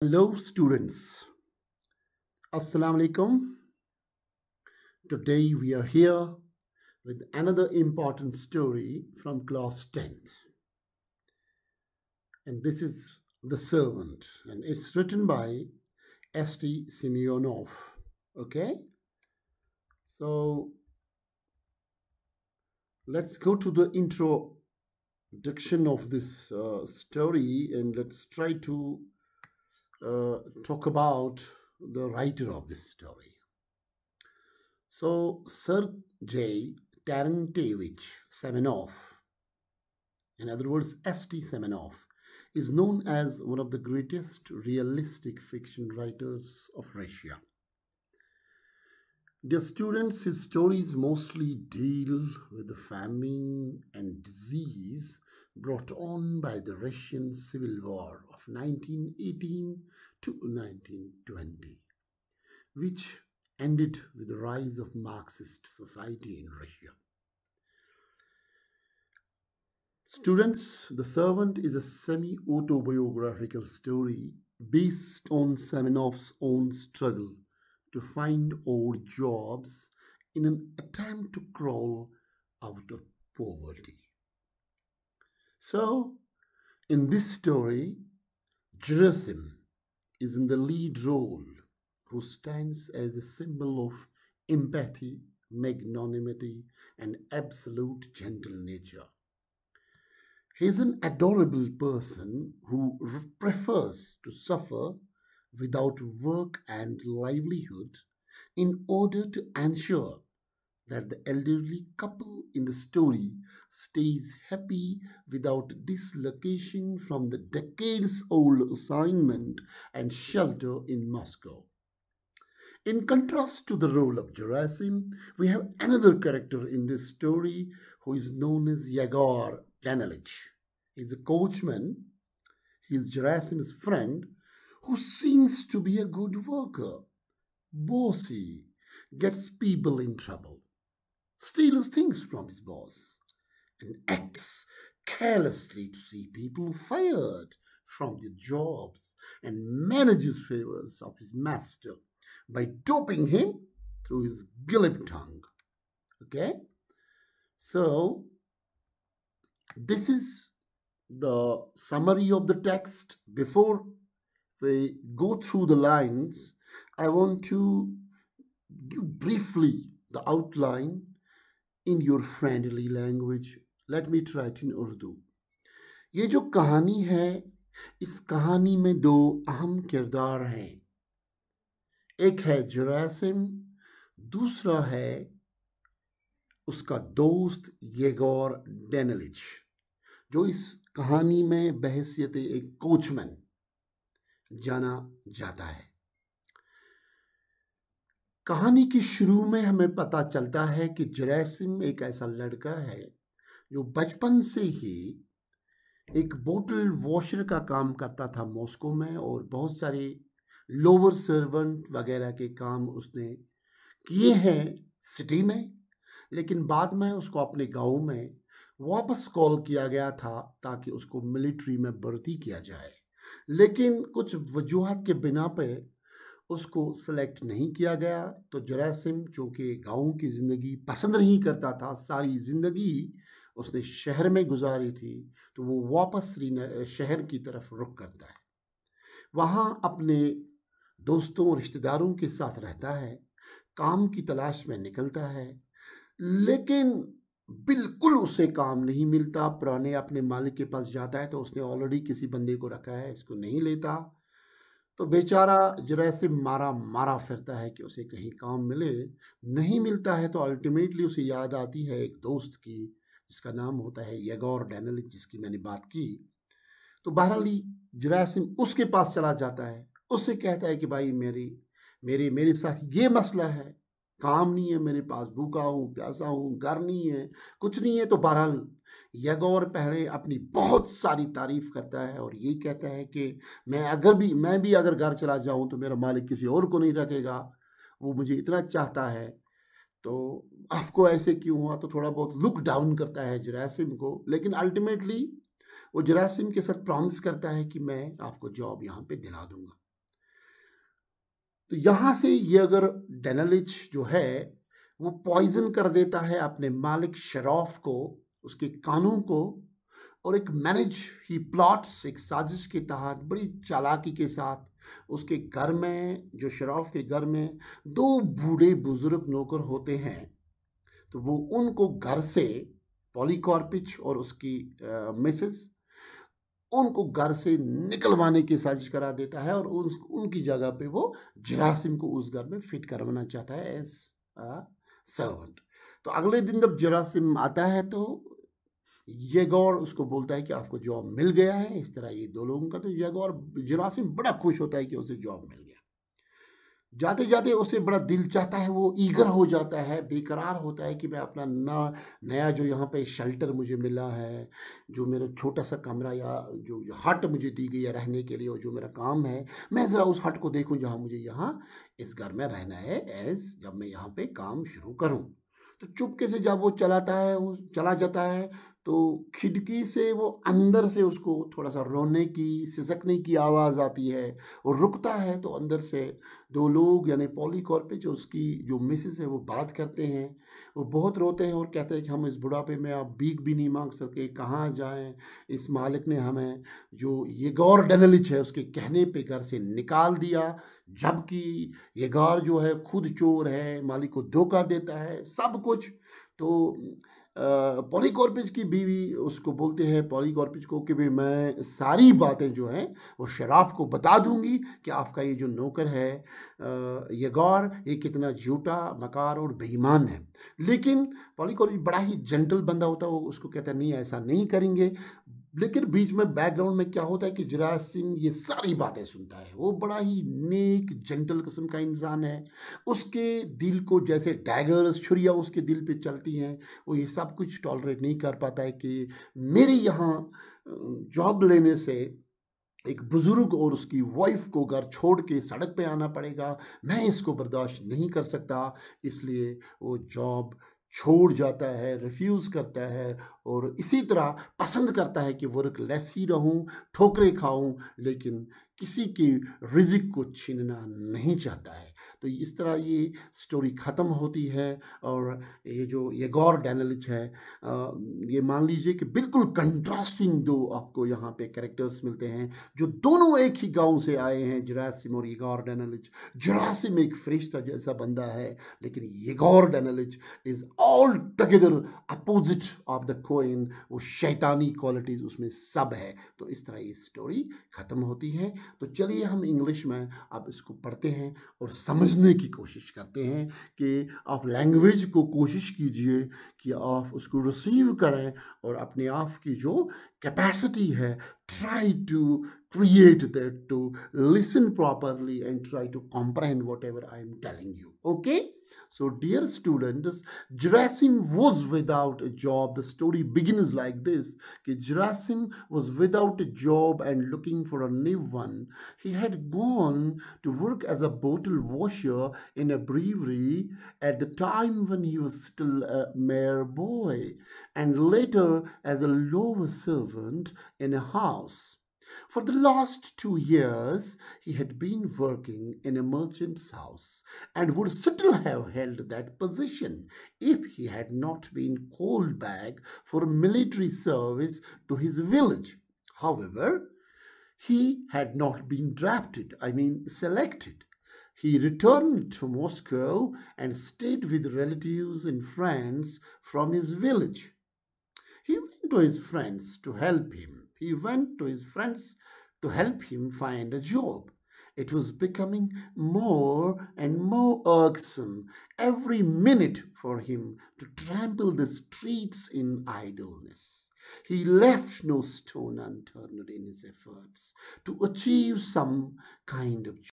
Hello students. Assalamu alaikum. Today we are here with another important story from class 10th. And this is The Servant and it's written by S.T. Simeonov. Okay? So let's go to the introduction of this uh, story and let's try to uh, talk about the writer of this story. So Sergei Tarantevich Semenov, in other words S.T. Semenov, is known as one of the greatest realistic fiction writers of Russia. Dear students, his stories mostly deal with the famine and disease brought on by the Russian Civil War of 1918 to 1920, which ended with the rise of Marxist society in Russia. Students, The Servant is a semi-autobiographical story based on Semenov's own struggle to find old jobs in an attempt to crawl out of poverty. So, in this story, Jerusalem is in the lead role, who stands as the symbol of empathy, magnanimity, and absolute gentle nature. He is an adorable person who prefers to suffer without work and livelihood in order to ensure that the elderly couple in the story stays happy without dislocation from the decades old assignment and shelter in Moscow. In contrast to the role of Gerasim, we have another character in this story who is known as Yegor Danelich. He's a coachman, he's Gerasim's friend, who seems to be a good worker. Bossy gets people in trouble, steals things from his boss, and acts carelessly to see people fired from their jobs and manages favors of his master by doping him through his glib tongue. Okay? So, this is the summary of the text before we go through the lines, I want to give briefly the outline in your friendly language. Let me try it in Urdu. ये जो कहानी है इस कहानी में दो अहम किरदार हैं एक है जरासिम दूसरा है उसका दोस्त येगोर डेनलिच जो इस कहानी में बहसियत एक कोचमैन जाना जाता है कहानी की शुरू में हमें पता चलता है कि जरासिम एक ऐसा लड़का है जो बचपन से ही एक बोतल वॉशर का काम करता था मॉस्को में और बहुत सारे लोअर सर्वेंट वगैरह के काम उसने किए हैं सिटी में लेकिन बाद में उसको अपने गांव में वापस कॉल किया गया था ताकि उसको मिलिट्री में भर्ती किया जाए लेकिन कुछ वजूहत के बिना पे उसको सेलेक्ट नहीं किया गया तो जरासिम चूँकि गाँव की ज़िंदगी पसंद नहीं करता था सारी ज़िंदगी उसने शहर में गुजारी थी तो वो वापस शहर की तरफ रुख करता है वहाँ अपने दोस्तों और रिश्तेदारों के साथ रहता है काम की तलाश में निकलता है लेकिन बिल्कुल उसे काम नहीं मिलता पुराने अपने मालिक के पास जाता है तो उसने ऑलरेडी किसी बंदे को रखा है इसको नहीं लेता तो बेचारा जरा से मारा मारा फिरता है कि उसे कहीं काम मिले नहीं मिलता है तो अल्टीमेटली उसे याद आती है एक दोस्त की जिसका नाम होता है यगोर डैनल जिसकी मैंने बात की तो बहरहाली जरासिम उसके पास चला जाता है उससे कहता है कि भाई मेरी मेरी मेरे साथ ये मसला है काम नहीं है मेरे पास भूखा हूँ प्यासा हूँ घर नहीं है कुछ नहीं है तो बहरहाल यगौर पहले अपनी बहुत सारी तारीफ करता है और ये कहता है कि मैं अगर भी मैं भी अगर घर चला जाऊँ तो मेरा मालिक किसी और को नहीं रखेगा वो मुझे इतना चाहता है तो आपको ऐसे क्यों हुआ तो थोड़ा बहुत लुक डाउन करता है जरासिम को लेकिन अल्टीमेटली वो जरासिम के साथ प्रॉमिस करता है कि मैं आपको जॉब यहाँ पे दिला दूंगा तो यहाँ से ये अगर डेनलिच जो है वो पॉइजन कर देता है अपने मालिक शराफ को उसके कानों को और एक मैनेज ही प्लॉट्स एक साजिश के तहत बड़ी चालाकी के साथ उसके घर में जो शराफ के घर में दो बूढ़े बुजुर्ग नौकर होते हैं तो वो उनको घर से पॉलीकॉर्पिच और उसकी मिसेस उनको घर से निकलवाने की साजिश करा देता है और उन उनकी जगह पे वो जरासिम को उस घर में फिट करवाना चाहता है एज सर्वेंट तो अगले दिन जब जरासिम आता है तो ये गौर उसको बोलता है कि आपको जॉब मिल गया है इस तरह ये दो लोगों का तो ये गौर जरासिम बड़ा खुश होता है कि उसे जॉब मिल गया जाते जाते उसे बड़ा दिल चाहता है वो ईगर हो जाता है बेकरार होता है कि मैं अपना ना नया जो यहाँ पे शेल्टर मुझे मिला है जो मेरा छोटा सा कमरा या जो हट मुझे दी गई है रहने के लिए और जो मेरा काम है मैं ज़रा उस हट को देखूँ जहाँ मुझे यहाँ इस घर में रहना है एज जब मैं यहाँ पे काम शुरू करूँ तो चुपके से जब वो चलाता है वो चला जाता है तो खिड़की से वो अंदर से उसको थोड़ा सा रोने की सिसकने की आवाज़ आती है और रुकता है तो अंदर से दो लोग यानी पॉलीकॉर्पे जो उसकी जो मिसेस है वो बात करते हैं वो बहुत रोते हैं और कहते हैं कि हम इस बुढ़ापे में आप भीख भी नहीं मांग सके कहाँ जाएं इस मालिक ने हमें जो ये गौर डनलिच है उसके कहने पे घर से निकाल दिया जबकि ये गौर जो है खुद चोर है मालिक को धोखा देता है सब कुछ तो पॉलीकॉर्पिज की बीवी उसको बोलते हैं पॉलीकॉर्पिज को कि भाई मैं सारी बातें जो हैं वो शराफ को बता दूंगी कि आपका ये जो नौकर है ये गौर ये कितना झूठा मकार और बेईमान है लेकिन पॉलीकॉर्पिज बड़ा ही जेंटल बंदा होता है वो उसको कहता है नहीं ऐसा नहीं करेंगे लेकिन बीच में बैकग्राउंड में क्या होता है कि जुराज सिंह ये सारी बातें सुनता है वो बड़ा ही नेक जेंटल किस्म का इंसान है उसके दिल को जैसे डैगर्स छुरिया उसके दिल पे चलती हैं वो ये सब कुछ टॉलरेट नहीं कर पाता है कि मेरे यहाँ जॉब लेने से एक बुज़ुर्ग और उसकी वाइफ को घर छोड़ के सड़क पे आना पड़ेगा मैं इसको बर्दाश्त नहीं कर सकता इसलिए वो जॉब छोड़ जाता है रिफ्यूज़ करता है और इसी तरह पसंद करता है कि वर्क लेस ही रहूं ठोकरें खाऊं लेकिन किसी की रिजिक को छीनना नहीं चाहता है तो इस तरह ये स्टोरी ख़त्म होती है और ये जो ये गौर डैनलिच है ये मान लीजिए कि बिल्कुल कंट्रास्टिंग दो आपको यहाँ पे कैरेक्टर्स मिलते हैं जो दोनों एक ही गांव से आए हैं जरासिम और ये गौर डैनलिच जरासिम एक फ्रिश्ता जैसा बंदा है लेकिन ये गौर डैनलिच is all together opposite of the coin वो शैतानी क्वालिटीज़ उसमें सब है तो इस तरह ये स्टोरी ख़त्म होती है तो चलिए हम इंग्लिश में अब इसको पढ़ते हैं और समझ समझने की कोशिश करते हैं कि आप लैंग्वेज को कोशिश कीजिए कि आप उसको रिसीव करें और अपने आप की जो कैपेसिटी है try to create that to listen properly and try to comprehend whatever I am telling you okay So, dear students, Gerasim was without a job. The story begins like this. Okay, Gerasim was without a job and looking for a new one. He had gone to work as a bottle washer in a brewery at the time when he was still a mere boy, and later as a lower servant in a house. For the last two years, he had been working in a merchant's house and would still have held that position if he had not been called back for military service to his village. However, he had not been drafted, I mean selected. He returned to Moscow and stayed with relatives in France from his village. He went to his friends to help him he went to his friends to help him find a job. It was becoming more and more irksome every minute for him to trample the streets in idleness. He left no stone unturned in his efforts to achieve some kind of